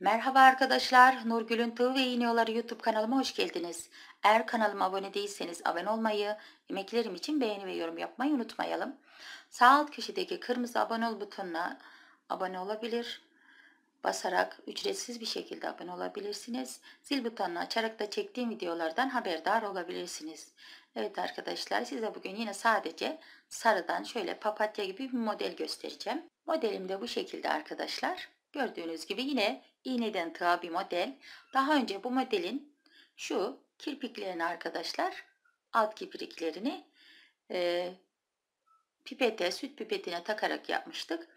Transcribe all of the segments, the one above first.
Merhaba arkadaşlar, Nurgül'ün Tığ ve İğniyoları YouTube kanalıma hoş geldiniz. Eğer kanalıma abone değilseniz abone olmayı, yemeklerim için beğeni ve yorum yapmayı unutmayalım. Sağ alt köşedeki kırmızı abone ol butonuna abone olabilir. Basarak ücretsiz bir şekilde abone olabilirsiniz. Zil butonunu açarak da çektiğim videolardan haberdar olabilirsiniz. Evet arkadaşlar size bugün yine sadece sarıdan şöyle papatya gibi bir model göstereceğim. Modelim de bu şekilde arkadaşlar. Gördüğünüz gibi yine iğneden tığa bir model. Daha önce bu modelin şu kirpiklerini arkadaşlar alt kirpiklerini e, pipete süt pipetine takarak yapmıştık.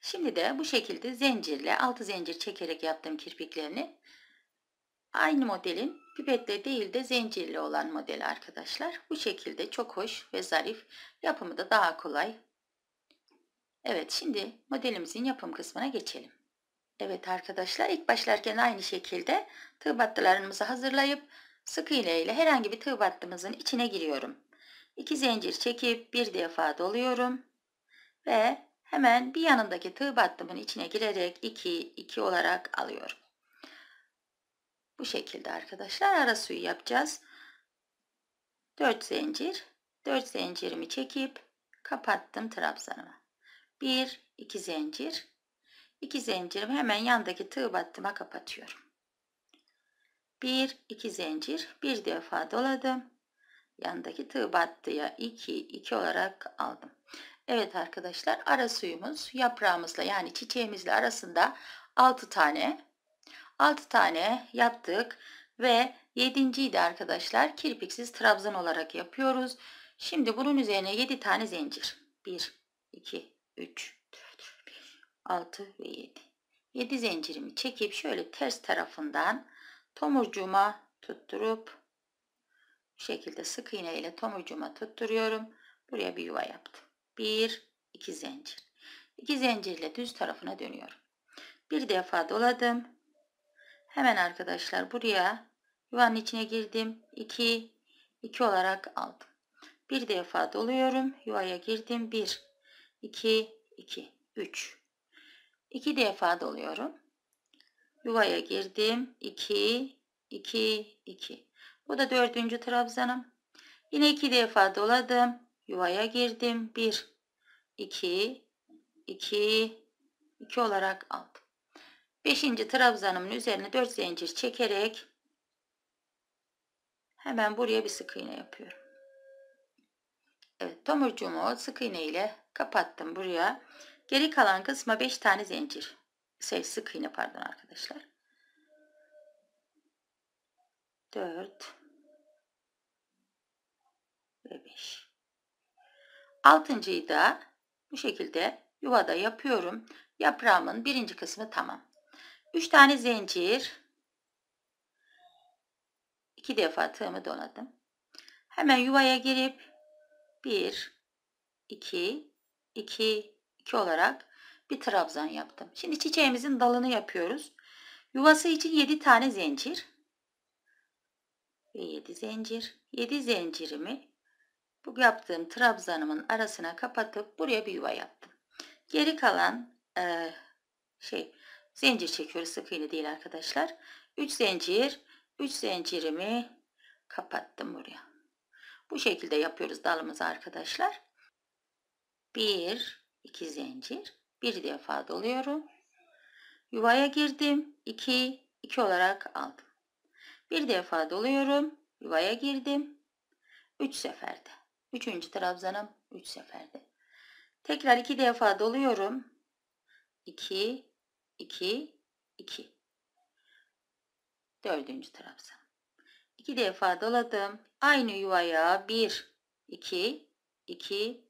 Şimdi de bu şekilde zincirle altı zincir çekerek yaptığım kirpiklerini aynı modelin pipetle değil de zincirli olan model arkadaşlar. Bu şekilde çok hoş ve zarif yapımı da daha kolay. Evet şimdi modelimizin yapım kısmına geçelim. Evet arkadaşlar ilk başlarken aynı şekilde tığ battılarımızı hazırlayıp sık iğne ile herhangi bir tığ battımızın içine giriyorum. 2 zincir çekip bir defa doluyorum ve hemen bir yanındaki tığ battımın içine girerek 2 2 olarak alıyorum. Bu şekilde arkadaşlar ara suyu yapacağız. 4 zincir 4 zincirimi çekip kapattım trabzanımı. 1 2 zincir İki zincirimi hemen yandaki tığ battıma kapatıyorum. 1 2 zincir bir defa doladım. Yandaki tığ battıya 2 2 olarak aldım. Evet arkadaşlar ara suyumuz yaprağımızla yani çiçeğimizle arasında 6 tane 6 tane yaptık ve 7.yi de arkadaşlar kirpiksiz trabzan olarak yapıyoruz. Şimdi bunun üzerine 7 tane zincir. 1 2 3 6 ve 7. 7 zincirimi çekip şöyle ters tarafından tomurcuğuma tutturup bu şekilde sık iğne ile tomurcuğuma tutturuyorum. Buraya bir yuva yaptım. 1 2 zincir. 2 zincirle düz tarafına dönüyorum. Bir defa doladım. Hemen arkadaşlar buraya yuvanın içine girdim. 2 2 olarak aldım. Bir defa doluyorum. Yuvaya girdim. 1 2 2 3 2 defa doluyorum. Yuvaya girdim. 2, 2, 2. Bu da dördüncü trabzanım. Yine 2 defa doladım. Yuvaya girdim. 1, 2, 2, 2 olarak aldım. Beşinci trabzanımın üzerine 4 zincir çekerek hemen buraya bir sık iğne yapıyorum. Evet tomurcuğumu sık iğne ile kapattım buraya. Geri kalan kısma 5 tane zincir. Şey, sık iğne pardon arkadaşlar. 4 ve 5. Altıncıyı da bu şekilde yuvada yapıyorum. Yaprağımın birinci kısmı tamam. 3 tane zincir. 2 defa tığımı donadım. Hemen yuvaya girip 1 2 2 2 olarak bir trabzan yaptım. Şimdi çiçeğimizin dalını yapıyoruz. Yuvası için 7 tane zincir ve 7 zincir. 7 zincirimi bu yaptığım trabzanımın arasına kapatıp buraya bir yuva yaptım. Geri kalan e, şey zincir çekiyoruz sık iğne değil arkadaşlar. 3 zincir 3 zincirimi kapattım buraya. Bu şekilde yapıyoruz dalımızı arkadaşlar. 1 2 zincir bir defa doluyorum yuvaya girdim 2 2 olarak aldım bir defa doluyorum yuvaya girdim 3 seferde 3. trabzanım 3 seferde tekrar 2 defa doluyorum 2 2 2 4. trabzan 2 defa doladım aynı yuvaya 1 2 2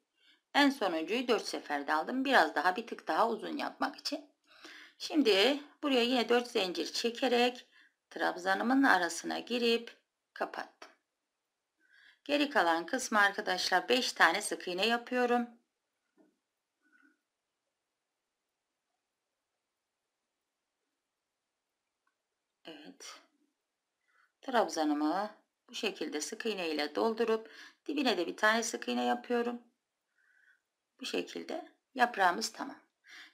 en sonuncuyu 4 seferde aldım. Biraz daha bir tık daha uzun yapmak için. Şimdi buraya yine 4 zincir çekerek trabzanımın arasına girip kapattım. Geri kalan kısmı arkadaşlar 5 tane sık iğne yapıyorum. Evet. Trabzanımı bu şekilde sık iğne ile doldurup dibine de bir tane sık iğne yapıyorum. Bu şekilde yaprağımız tamam.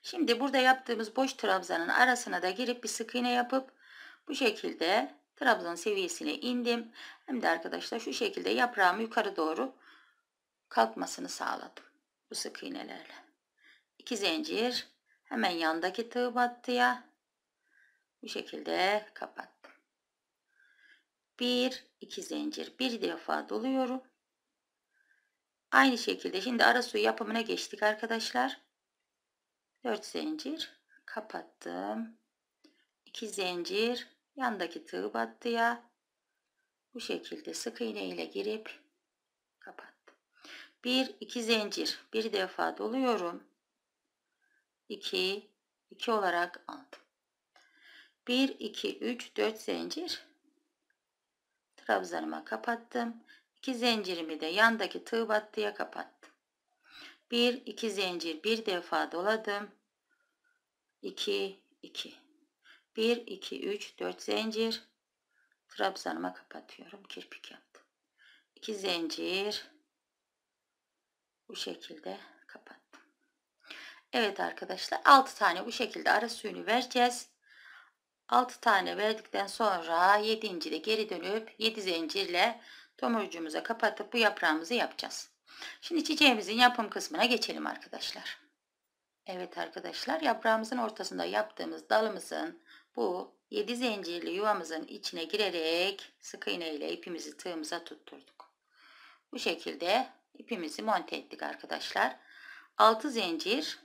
Şimdi burada yaptığımız boş trabzanın arasına da girip bir sık iğne yapıp bu şekilde trabzan seviyesine indim. Hem de arkadaşlar şu şekilde yaprağımı yukarı doğru kalkmasını sağladım. Bu sık iğnelerle. İki zincir hemen yandaki tığ battıya bu şekilde kapattım. Bir iki zincir bir defa doluyorum. Aynı şekilde şimdi ara suyu yapımına geçtik arkadaşlar. 4 zincir kapattım. 2 zincir yandaki tığ battıya bu şekilde sık iğne ile girip kapattım. 1 2 zincir bir defa doluyorum. 2 2 olarak aldım. 1 2 3 4 zincir trabzanıma kapattım. İki zincirimi de yandaki tığ battıya kapattım. Bir iki zincir bir defa doladım. 2 2 1 2 3 4 zincir trabzanıma kapatıyorum. Kirpik yaptım. 2 zincir bu şekilde kapattım. Evet arkadaşlar 6 tane bu şekilde ara suyunu vereceğiz. 6 tane verdikten sonra 7. de geri dönüp 7 zincirle tomurcuğumuza kapatıp bu yaprağımızı yapacağız. Şimdi çiçeğimizin yapım kısmına geçelim arkadaşlar. Evet arkadaşlar yaprağımızın ortasında yaptığımız dalımızın bu 7 zincirli yuvamızın içine girerek sık iğne ile ipimizi tığımıza tutturduk. Bu şekilde ipimizi monte ettik arkadaşlar. 6 zincir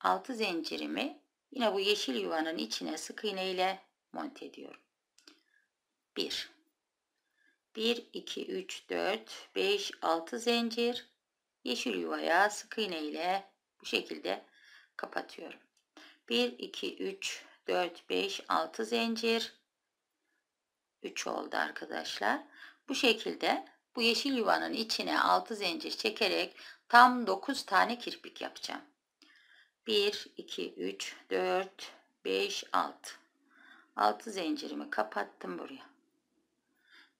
6 zincirimi yine bu yeşil yuvanın içine sık iğne ile monte ediyorum. 1 1, 2, 3, 4, 5, 6 zincir yeşil yuvaya sık iğne ile bu şekilde kapatıyorum. 1, 2, 3, 4, 5, 6 zincir 3 oldu arkadaşlar. Bu şekilde bu yeşil yuvanın içine 6 zincir çekerek tam 9 tane kirpik yapacağım. 1, 2, 3, 4, 5, 6. 6 zincirimi kapattım buraya.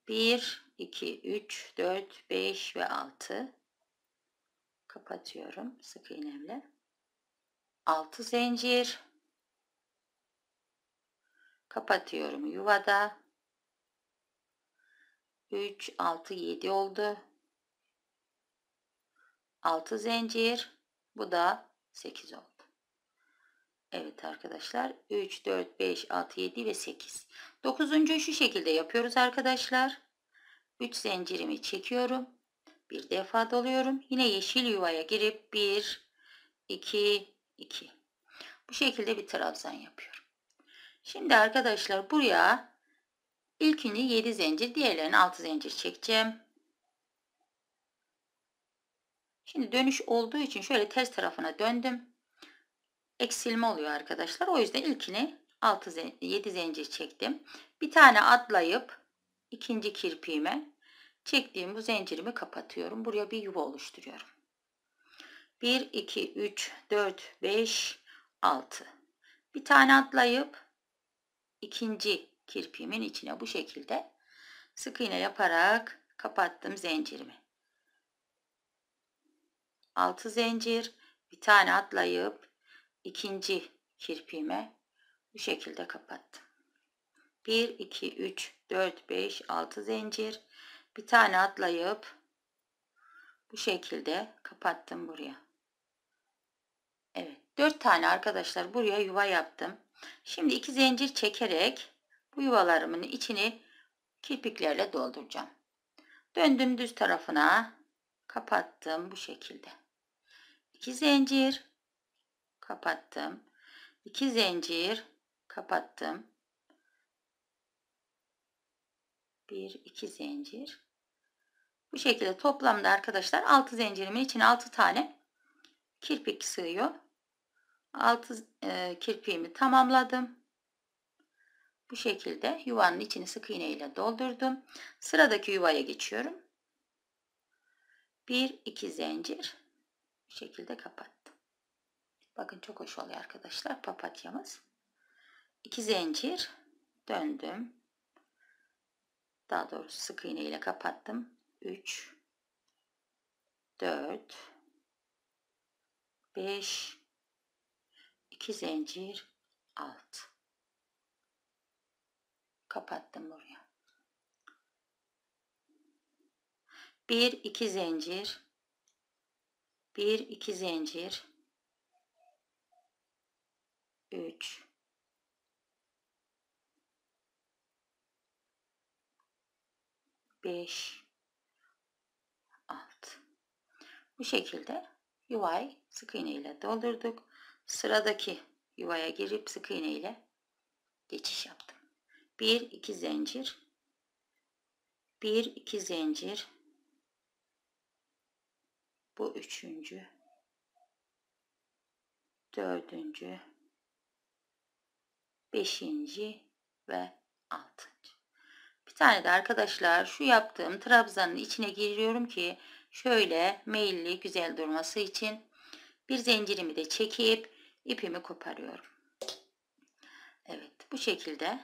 1, 2, 3, 4, 5 ve 6 kapatıyorum sık iğnemle 6 zincir kapatıyorum yuvada 3 6 7 oldu 6 zincir bu da 8 oldu Evet arkadaşlar 3, 4, 5, 6, 7 ve 8. 9. şu şekilde yapıyoruz arkadaşlar. 3 zincirimi çekiyorum. Bir defa doluyorum. Yine yeşil yuvaya girip 1, 2, 2. Bu şekilde bir trabzan yapıyorum. Şimdi arkadaşlar buraya ilkini 7 zincir diğerlerine 6 zincir çekeceğim. Şimdi dönüş olduğu için şöyle ters tarafına döndüm eksilme oluyor arkadaşlar. O yüzden ilkini 6 7 zincir çektim. Bir tane atlayıp ikinci kirpiğime çektiğim bu zincirimi kapatıyorum. Buraya bir yuva oluşturuyorum. 1 2 3 4 5 6. Bir tane atlayıp ikinci kirpiğimin içine bu şekilde sık iğne yaparak kapattım zincirimi. 6 zincir, bir tane atlayıp ikinci kirpiğime bu şekilde kapattım. 1, 2, 3, 4, 5, 6 zincir. Bir tane atlayıp bu şekilde kapattım buraya. Evet. 4 tane arkadaşlar buraya yuva yaptım. Şimdi 2 zincir çekerek bu yuvalarımın içini kirpiklerle dolduracağım. Döndüm düz tarafına kapattım bu şekilde. 2 zincir kapattım. 2 zincir kapattım. 1 2 zincir. Bu şekilde toplamda arkadaşlar 6 zincirimin içine 6 tane kirpik sığıyor. 6 e, kirpiğimi tamamladım. Bu şekilde yuvanın içini sık iğne ile doldurdum. Sıradaki yuvaya geçiyorum. 1 2 zincir bu şekilde kapat. Bakın çok hoş oluyor arkadaşlar papatyamız. 2 zincir döndüm. Daha doğrusu sık iğne ile kapattım. 3 4 5 2 zincir alt. Kapattım buraya. 1 2 zincir 1 2 zincir 3 5 6 Bu şekilde yuvayı sık iğne ile doldurduk. Sıradaki yuvaya girip sık iğne ile geçiş yaptım. 1 2 zincir 1 2 zincir bu üçüncü dördüncü beşinci ve altıncı. Bir tane de arkadaşlar şu yaptığım trabzanın içine giriyorum ki şöyle meyilli güzel durması için bir zincirimi de çekip ipimi koparıyorum. Evet bu şekilde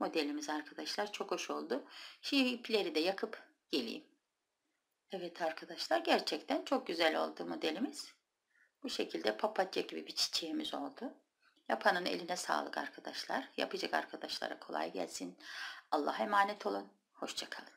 modelimiz arkadaşlar çok hoş oldu. Şimdi ipleri de yakıp geleyim. Evet arkadaşlar gerçekten çok güzel oldu modelimiz. Bu şekilde papatya gibi bir çiçeğimiz oldu. Yapanın eline sağlık arkadaşlar. Yapacak arkadaşlara kolay gelsin. Allah'a emanet olun. Hoşçakalın.